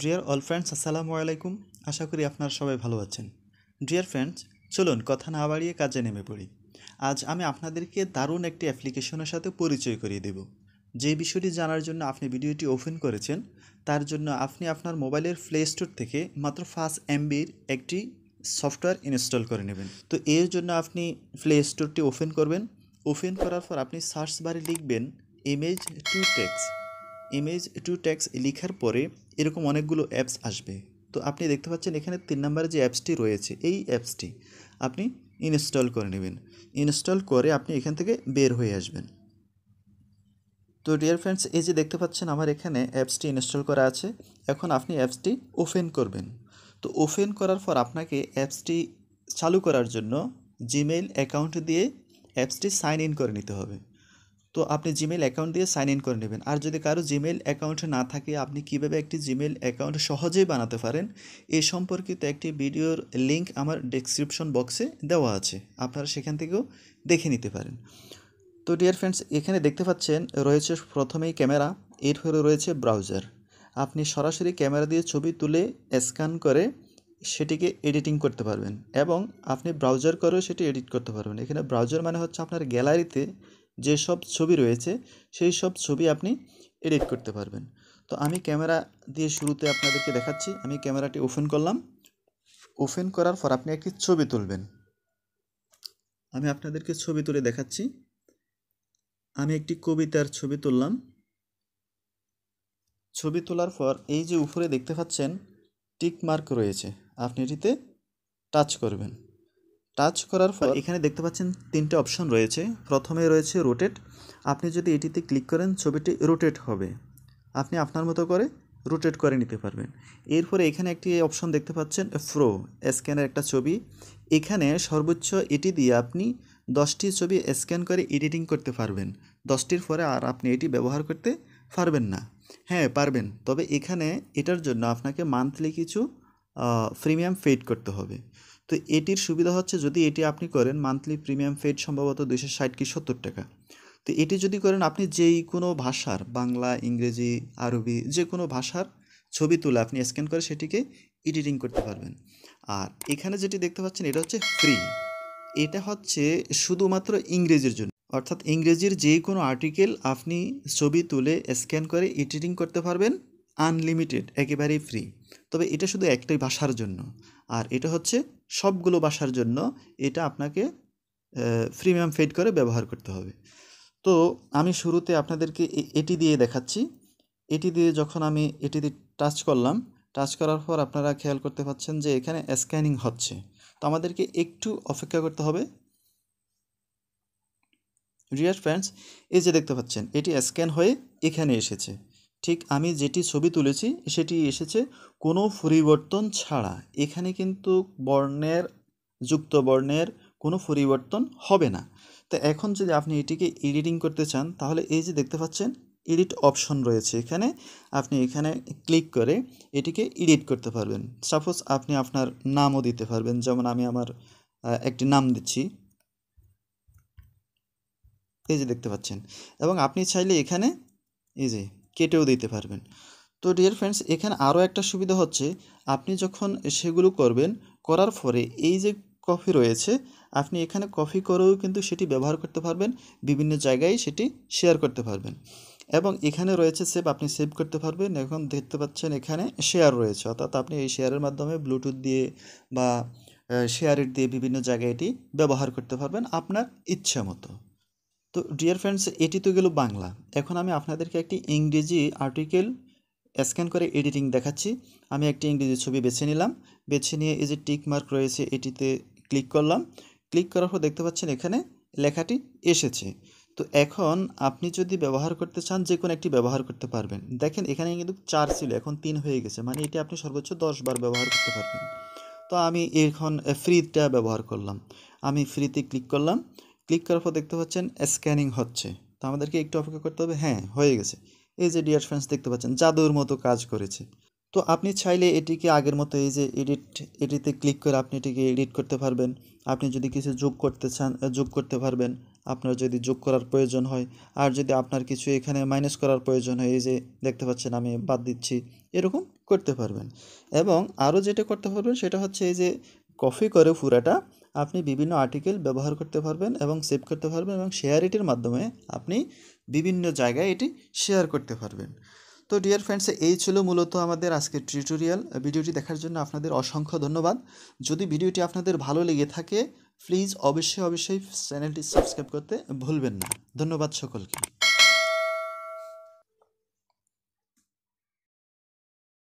deer all friends আসসালামু আলাইকুম আশা করি আপনারা সবাই ভালো আছেন ডিয়ার ফ্রেন্ডস চলুন কথা না বাড়িয়ে কাজে নেমে পড়ি আজ আমি আপনাদেরকে দারুণ একটি অ্যাপ্লিকেশনের সাথে পরিচয় করিয়ে দেব যে বিষয়টি জানার জন্য আপনি ভিডিওটি ওপেন করেছেন তার জন্য আপনি আপনার মোবাইলের প্লে স্টোর থেকে মাত্র ফার্স্ট এমবির একটি সফটওয়্যার ইনস্টল করে নেবেন তো এর জন্য আপনি প্লে স্টোরটি ওপেন করবেন ওপেন করার পর আপনি সার্চ বারে লিখবেন image to text image to text লেখার পরে এরকম অনেকগুলো অ্যাপস আসবে তো আপনি দেখতে পাচ্ছেন এখানে তিন নম্বরে যে অ্যাপসটি রয়েছে এই অ্যাপসটি আপনি ইনস্টল করে নেবেন ইনস্টল করে আপনি এখান থেকে বের হয়ে আসবেন তো ডিয়ার ফ্রেন্ডস এই যে দেখতে পাচ্ছেন আমার এখানে অ্যাপসটি ইনস্টল করা আছে এখন আপনি অ্যাপসটি ওপেন করবেন তো ওপেন করার পর আপনাকে অ্যাপসটি চালু করার জন্য জিমেইল অ্যাকাউন্ট দিয়ে অ্যাপসটি সাইন ইন করে নিতে হবে তো আপনি জিমেল অ্যাকাউন্ট দিয়ে সাইন ইন করে নেবেন আর যদি কারো জিমেল অ্যাকাউন্ট না থাকে আপনি কিভাবে একটি জিমেল অ্যাকাউন্ট সহজেই বানাতে পারেন এ সম্পর্কিত একটি ভিডিওর লিঙ্ক আমার ডিসক্রিপশন বক্সে দেওয়া আছে আপনারা সেখান থেকেও দেখে নিতে পারেন তো ডিয়ার ফ্রেন্ডস এখানে দেখতে পাচ্ছেন রয়েছে প্রথমেই ক্যামেরা এরপরে রয়েছে ব্রাউজার আপনি সরাসরি ক্যামেরা দিয়ে ছবি তুলে স্ক্যান করে সেটিকে এডিটিং করতে পারবেন এবং আপনি ব্রাউজার করেও সেটি এডিট করতে পারবেন এখানে ব্রাউজার মানে হচ্ছে আপনার গ্যালারিতে যেসব ছবি রয়েছে সেই সব ছবি আপনি এডিট করতে পারবেন তো আমি ক্যামেরা দিয়ে শুরুতে আপনাদেরকে দেখাচ্ছি আমি ক্যামেরাটি ওপেন করলাম ওপেন করার পর আপনি একটি ছবি তুলবেন আমি আপনাদেরকে ছবি তুলে দেখাচ্ছি আমি একটি কবিতার ছবি তুললাম ছবি তোলার পর এই যে উপরে দেখতে পাচ্ছেন টিক মার্ক রয়েছে আপনি এটিতে টাচ করবেন টাচ করার পর এখানে দেখতে পাচ্ছেন তিনটে অপশন রয়েছে প্রথমে রয়েছে রোটেট আপনি যদি এটিতে ক্লিক করেন ছবিটি রোটেট হবে আপনি আপনার মতো করে রোটেট করে নিতে পারবেন এরপরে এখানে একটি অপশন দেখতে পাচ্ছেন ফ্রো স্ক্যানের একটা ছবি এখানে সর্বোচ্চ এটি দিয়ে আপনি দশটি ছবি স্ক্যান করে এডিটিং করতে পারবেন দশটির পরে আর আপনি এটি ব্যবহার করতে পারবেন না হ্যাঁ পারবেন তবে এখানে এটার জন্য আপনাকে মান্থলি কিছু প্রিমিয়াম ফেড করতে হবে তো এটির সুবিধা হচ্ছে যদি এটি আপনি করেন মান্থলি প্রিমিয়াম ফেড সম্ভবত দুশো ষাট কি সত্তর টাকা তো এটি যদি করেন আপনি যেই কোনো ভাষার বাংলা ইংরেজি আরবি যে কোনো ভাষার ছবি তুলে আপনি স্ক্যান করে সেটিকে এডিটিং করতে পারবেন আর এখানে যেটি দেখতে পাচ্ছেন এটা হচ্ছে ফ্রি এটা হচ্ছে শুধুমাত্র ইংরেজির জন্য অর্থাৎ ইংরেজির যে কোনো আর্টিকেল আপনি ছবি তুলে স্ক্যান করে এডিটিং করতে পারবেন আনলিমিটেড একেবারেই ফ্রি তবে এটা শুধু একটাই ভাষার জন্য আর এটা হচ্ছে সবগুলো ভাষার জন্য এটা আপনাকে প্রিমিয়াম ফেড করে ব্যবহার করতে হবে তো আমি শুরুতে আপনাদেরকে এটি দিয়ে দেখাচ্ছি এটি দিয়ে যখন আমি এটি দিয়ে টাচ করলাম টাচ করার পর আপনারা খেয়াল করতে পাচ্ছেন যে এখানে স্ক্যানিং হচ্ছে তো আমাদেরকে একটু অপেক্ষা করতে হবে রিয়ার ফ্রেন্ডস এই যে দেখতে পাচ্ছেন এটি স্ক্যান হয়ে এখানে এসেছে ঠিক আমি যেটি ছবি তুলেছি সেটি এসেছে কোনো পরিবর্তন ছাড়া এখানে কিন্তু বর্ণের যুক্ত বর্ণের কোনো পরিবর্তন হবে না তো এখন যদি আপনি এটিকে এডিটিং করতে চান তাহলে এই যে দেখতে পাচ্ছেন এডিট অপশন রয়েছে এখানে আপনি এখানে ক্লিক করে এটিকে এডিট করতে পারবেন সাপোজ আপনি আপনার নামও দিতে পারবেন যেমন আমি আমার একটি নাম দিচ্ছি এই যে দেখতে পাচ্ছেন এবং আপনি চাইলে এখানে এই যে কেটেও দিতে পারবেন তো ডিয়ার ফ্রেন্ডস এখানে আরও একটা সুবিধা হচ্ছে আপনি যখন সেগুলো করবেন করার পরে এই যে কফি রয়েছে আপনি এখানে কফি করেও কিন্তু সেটি ব্যবহার করতে পারবেন বিভিন্ন জায়গায় সেটি শেয়ার করতে পারবেন এবং এখানে রয়েছে সেভ আপনি সেভ করতে পারবেন এখন দেখতে পাচ্ছেন এখানে শেয়ার রয়েছে অর্থাৎ আপনি এই শেয়ারের মাধ্যমে ব্লুটুথ দিয়ে বা শেয়ারের দিয়ে বিভিন্ন জায়গায় এটি ব্যবহার করতে পারবেন আপনার ইচ্ছা মতো তো ডিয়ার ফ্রেন্ডস এটি তো গেল বাংলা এখন আমি আপনাদেরকে একটি ইংরেজি আর্টিকেল স্ক্যান করে এডিটিং দেখাচ্ছি আমি একটি ইংরেজি ছবি বেছে নিলাম বেছে নিয়ে এই যে টিক মার্ক রয়েছে এটিতে ক্লিক করলাম ক্লিক করার পর দেখতে পাচ্ছেন এখানে লেখাটি এসেছে তো এখন আপনি যদি ব্যবহার করতে চান যে কোনো একটি ব্যবহার করতে পারবেন দেখেন এখানে কিন্তু চার ছিল এখন তিন হয়ে গেছে মানে এটি আপনি সর্বোচ্চ দশ বার ব্যবহার করতে পারবেন তো আমি এখন ফ্রিটা ব্যবহার করলাম আমি ফ্রিতে ক্লিক করলাম ক্লিক করার পর দেখতে পাচ্ছেন স্ক্যানিং হচ্ছে তো আমাদেরকে একটু অপেক্ষা করতে হবে হ্যাঁ হয়ে গেছে এই যে ডিয়ার ফ্রেন্ডস দেখতে পাচ্ছেন জাদুর মতো কাজ করেছে তো আপনি চাইলে এটিকে আগের মতো এই যে এডিট এটিতে ক্লিক করে আপনি এটিকে এডিট করতে পারবেন আপনি যদি কিছু যোগ করতে চান যোগ করতে পারবেন আপনার যদি যোগ করার প্রয়োজন হয় আর যদি আপনার কিছু এখানে মাইনাস করার প্রয়োজন হয় এই যে দেখতে পাচ্ছেন আমি বাদ দিচ্ছি এরকম করতে পারবেন এবং আরও যেটা করতে পারবেন সেটা হচ্ছে এই যে কফি করে পুরাটা আপনি বিভিন্ন আর্টিকেল ব্যবহার করতে পারবেন এবং সেভ করতে পারবেন এবং শেয়ার ইটির মাধ্যমে আপনি বিভিন্ন জায়গায় এটি শেয়ার করতে পারবেন তো ডিয়ার ফ্রেন্ডস এই ছিল মূলত আমাদের আজকের টিউটোরিয়াল ভিডিওটি দেখার জন্য আপনাদের অসংখ্য ধন্যবাদ যদি ভিডিওটি আপনাদের ভালো লেগে থাকে প্লিজ অবশ্যই অবশ্যই চ্যানেলটি সাবস্ক্রাইব করতে ভুলবেন না ধন্যবাদ সকলকে